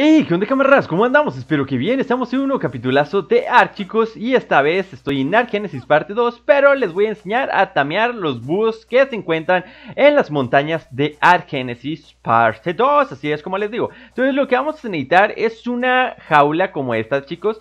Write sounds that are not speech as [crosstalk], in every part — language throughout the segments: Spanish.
¡Hey! ¿Qué onda camaradas? ¿Cómo andamos? Espero que bien, estamos en un nuevo capitulazo de Archicos chicos Y esta vez estoy en Argenesis parte 2 Pero les voy a enseñar a tamear los búhos que se encuentran en las montañas de Argénesis parte 2 Así es como les digo Entonces lo que vamos a necesitar es una jaula como esta chicos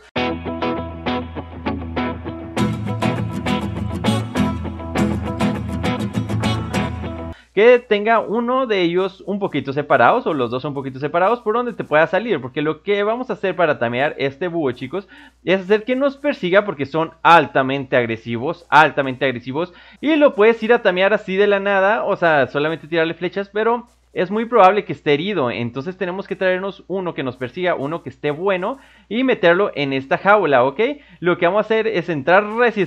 que tenga uno de ellos un poquito separados o los dos un poquito separados por donde te pueda salir, porque lo que vamos a hacer para tamear este búho, chicos, es hacer que nos persiga porque son altamente agresivos, altamente agresivos, y lo puedes ir a tamear así de la nada, o sea, solamente tirarle flechas, pero es muy probable que esté herido. Entonces tenemos que traernos uno que nos persiga, uno que esté bueno y meterlo en esta jaula, ¿ok? Lo que vamos a hacer es entrar recién,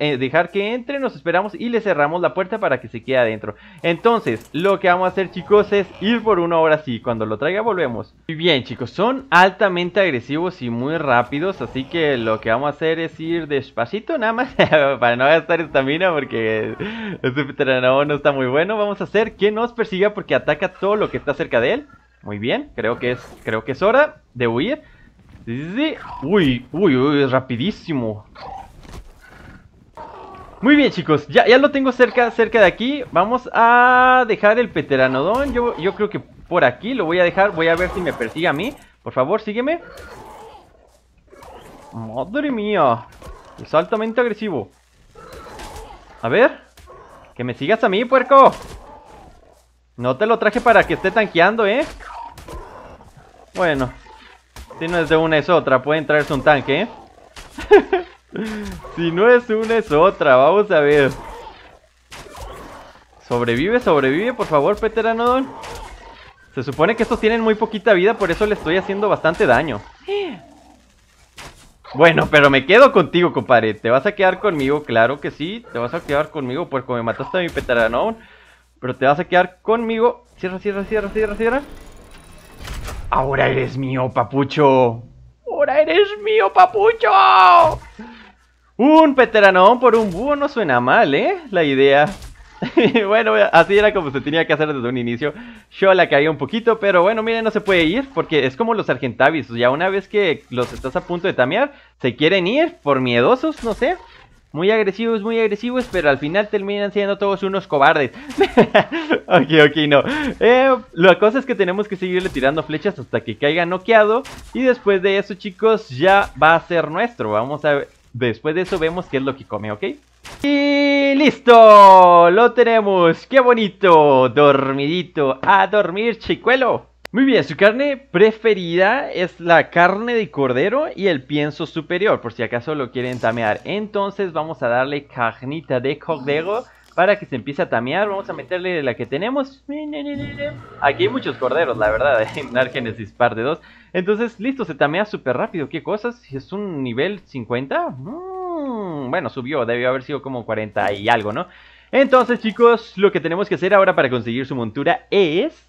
eh, dejar que entre, nos esperamos y le cerramos la puerta para que se quede adentro. Entonces, lo que vamos a hacer chicos es ir por uno ahora sí, cuando lo traiga volvemos. Muy bien chicos, son altamente agresivos y muy rápidos, así que lo que vamos a hacer es ir despacito nada más [laughs] para no gastar estamina porque este veterano no está muy bueno. Vamos a hacer que nos persiga porque ataca todo lo que está cerca de él. Muy bien, creo que es, creo que es hora de huir. Uy, uy, uy, es rapidísimo. Muy bien, chicos, ya, ya lo tengo cerca, cerca de aquí. Vamos a dejar el Peteranodón. Yo, yo creo que por aquí lo voy a dejar. Voy a ver si me persigue a mí. Por favor, sígueme. Madre mía. Es altamente agresivo. A ver. Que me sigas a mí, puerco. No te lo traje para que esté tanqueando, ¿eh? Bueno. Si no es de una es otra, pueden traerse un tanque, ¿eh? [laughs] si no es una es otra, vamos a ver. Sobrevive, sobrevive, por favor, Peteranodon. Se supone que estos tienen muy poquita vida, por eso le estoy haciendo bastante daño. Bueno, pero me quedo contigo, compadre. ¿Te vas a quedar conmigo? Claro que sí. Te vas a quedar conmigo porque me mataste a mi Peteranodon. Pero te vas a quedar conmigo. Cierra, cierra, cierra, cierra, cierra. Ahora eres mío, papucho. Ahora eres mío, papucho. Un veterano por un búho no suena mal, ¿eh? La idea. [laughs] bueno, así era como se tenía que hacer desde un inicio. Yo la caí un poquito, pero bueno, miren, no se puede ir porque es como los argentavis. Ya una vez que los estás a punto de tamear, se quieren ir por miedosos, no sé. Muy agresivos, muy agresivos, pero al final terminan siendo todos unos cobardes. [laughs] ok, ok, no. Eh, la cosa es que tenemos que seguirle tirando flechas hasta que caiga noqueado. Y después de eso, chicos, ya va a ser nuestro. Vamos a... ver, Después de eso vemos qué es lo que come, ¿ok? Y listo, lo tenemos, qué bonito, dormidito, a dormir chicuelo. Muy bien, su carne preferida es la carne de cordero y el pienso superior, por si acaso lo quieren tamear. Entonces vamos a darle carnita de cordero para que se empiece a tamear. Vamos a meterle la que tenemos. Aquí hay muchos corderos, la verdad, en ¿eh? Dark [laughs] Genesis de 2. Entonces, listo, se tamea súper rápido. ¿Qué cosas? Es un nivel 50. Mm, bueno, subió, debió haber sido como 40 y algo, ¿no? Entonces, chicos, lo que tenemos que hacer ahora para conseguir su montura es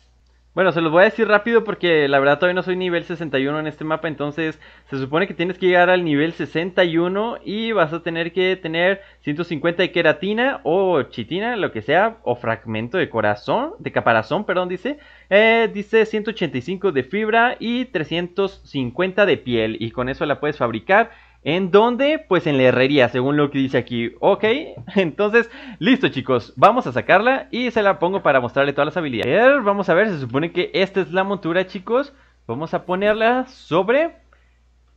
bueno, se los voy a decir rápido porque la verdad todavía no soy nivel 61 en este mapa, entonces se supone que tienes que llegar al nivel 61 y vas a tener que tener 150 de queratina o chitina, lo que sea, o fragmento de corazón, de caparazón, perdón, dice. Eh, dice 185 de fibra y 350 de piel y con eso la puedes fabricar ¿En dónde? Pues en la herrería, según lo que dice aquí. Ok, [laughs] entonces, listo chicos, vamos a sacarla y se la pongo para mostrarle todas las habilidades. Vamos a ver, se supone que esta es la montura chicos. Vamos a ponerla sobre...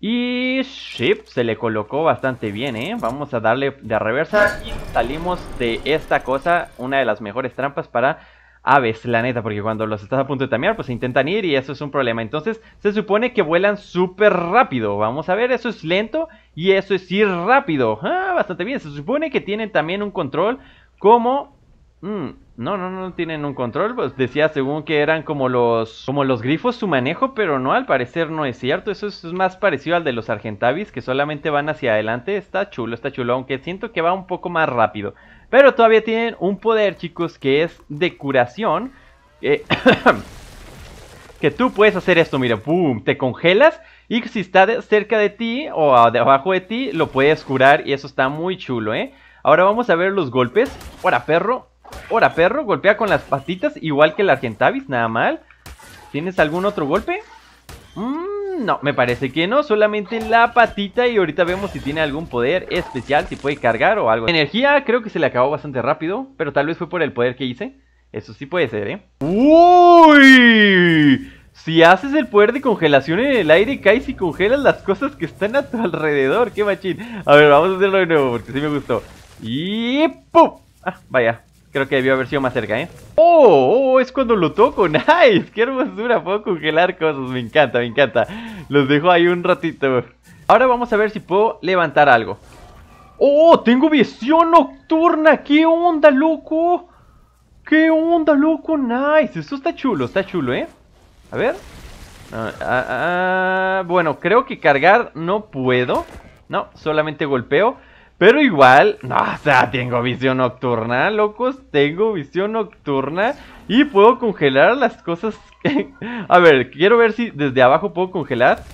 Y... Ship se le colocó bastante bien, ¿eh? Vamos a darle de reversa y salimos de esta cosa, una de las mejores trampas para aves, la neta, porque cuando los estás a punto de tamear, pues intentan ir y eso es un problema. Entonces, se supone que vuelan súper rápido. Vamos a ver, eso es lento y eso es ir rápido. Ah, bastante bien. Se supone que tienen también un control como... Mm, no, no, no tienen un control. Pues decía según que eran como los, como los grifos su manejo, pero no, al parecer no es cierto. Eso es, más parecido al de los Argentavis, que solamente van hacia adelante. Está chulo, está chulo, aunque siento que va un poco más rápido. Pero todavía tienen un poder, chicos, que es de curación. Eh, [coughs] que tú puedes hacer esto, mira, ¡pum! Te congelas y si está cerca de ti o de abajo de ti, lo puedes curar y eso está muy chulo, ¿eh? Ahora vamos a ver los golpes. Ahora, perro, Ahora, perro, golpea con las patitas, igual que el Argentavis, nada mal. ¿Tienes algún otro golpe? Mm, no, me parece que no, solamente la patita y ahorita vemos si tiene algún poder especial, si puede cargar o algo. Energía creo que se le acabó bastante rápido, pero tal vez fue por el poder que hice. Eso sí puede ser, ¿eh? ¡Uy! Si haces el poder de congelación en el aire, caes y congelas las cosas que están a tu alrededor. ¡Qué machín! A ver, vamos a hacerlo de nuevo porque sí me gustó. Y... ¡Pum! Ah, vaya. Creo que debió haber sido más cerca, ¿eh? ¡Oh! oh es cuando lo toco! [laughs] ¡Nice! ¡Qué hermosura! Puedo congelar cosas. Me encanta, me encanta. Los dejo ahí un ratito. Ahora vamos a ver si puedo levantar algo. ¡Oh! ¡Tengo visión nocturna! ¡Qué onda, loco! ¡Qué onda, loco! ¡Nice! Eso está chulo, está chulo, ¿eh? A ver. Ah, ah, ah. bueno, creo que cargar no puedo. No, solamente golpeo. Pero igual, no, o sea, tengo visión nocturna, locos, tengo visión nocturna y puedo congelar las cosas. [laughs] A ver, quiero ver si desde abajo puedo congelar.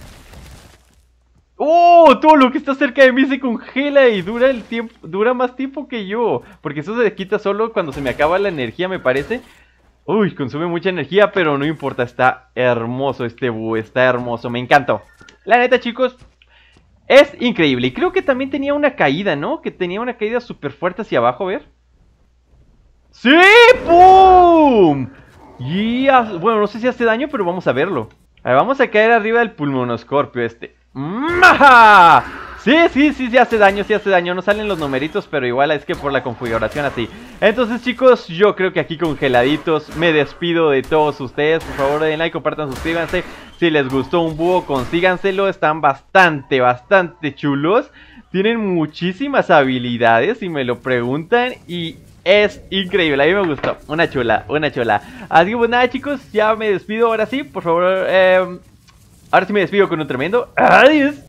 ¡Oh! Todo lo que está cerca de mí se congela y dura el tiempo, dura más tiempo que yo. Porque eso se quita solo cuando se me acaba la energía, me parece. Uy, consume mucha energía, pero no importa, está hermoso este búho, está hermoso, me encantó. La neta, chicos, es increíble. Y creo que también tenía una caída, ¿no? Que tenía una caída súper fuerte hacia abajo, a ver. ¡Sí! ¡Pum! Y bueno, no sé si hace daño, pero vamos a verlo. A ver, vamos a caer arriba del pulmonoscorpio este. ¡Maja! Sí, sí, sí, sí hace daño, sí hace daño. No salen los numeritos, pero igual es que por la configuración así. Entonces, chicos, yo creo que aquí congeladitos me despido de todos ustedes. Por favor, den like, compartan, suscríbanse. Si les gustó un búho, consíganselo. Están bastante, bastante chulos. Tienen muchísimas habilidades, si me lo preguntan. Y es increíble, a mí me gustó. Una chula, una chula. Así que pues nada chicos, ya me despido ahora sí. Por favor, em, ahora sí me despido con un tremendo. Adiós.